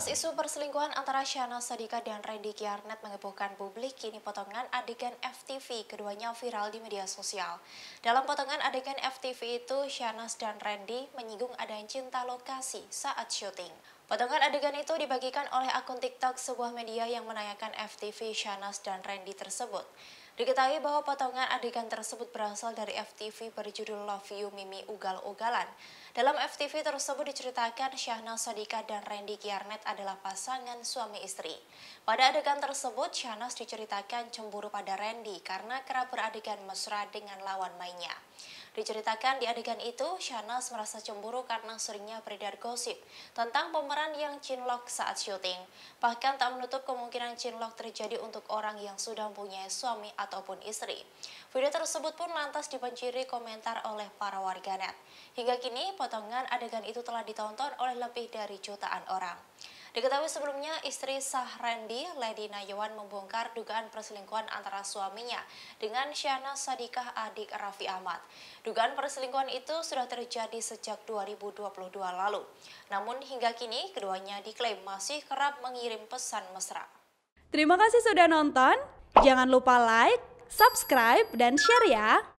Atas isu perselingkuhan antara Syahna Sadika dan Randy Kiarnet mengebohkan publik, kini potongan adegan FTV keduanya viral di media sosial. Dalam potongan adegan FTV itu, Syahnas dan Randy menyinggung adanya cinta lokasi saat syuting. Potongan adegan itu dibagikan oleh akun TikTok sebuah media yang menayangkan FTV Shanas dan Randy tersebut. Diketahui bahwa potongan adegan tersebut berasal dari FTV berjudul Love You Mimi Ugal-Ugalan. Dalam FTV tersebut diceritakan Syahnas Sadika dan Randy Kiarnet adalah pasangan suami istri. Pada adegan tersebut, Syahnas diceritakan cemburu pada Randy karena kerap beradegan mesra dengan lawan mainnya. Diceritakan di adegan itu, Shanas merasa cemburu karena seringnya beredar gosip tentang pemeran yang cinlok saat syuting. Bahkan tak menutup kemungkinan cinlok terjadi untuk orang yang sudah mempunyai suami ataupun istri. Video tersebut pun lantas dibanjiri komentar oleh para warganet. Hingga kini, potongan adegan itu telah ditonton oleh lebih dari jutaan orang. Diketahui sebelumnya istri Sahrendi, Lady Nayawan membongkar dugaan perselingkuhan antara suaminya dengan Syana Sadikah adik Raffi Ahmad. Dugaan perselingkuhan itu sudah terjadi sejak 2022 lalu. Namun hingga kini keduanya diklaim masih kerap mengirim pesan mesra. Terima kasih sudah nonton. Jangan lupa like, subscribe, dan share ya.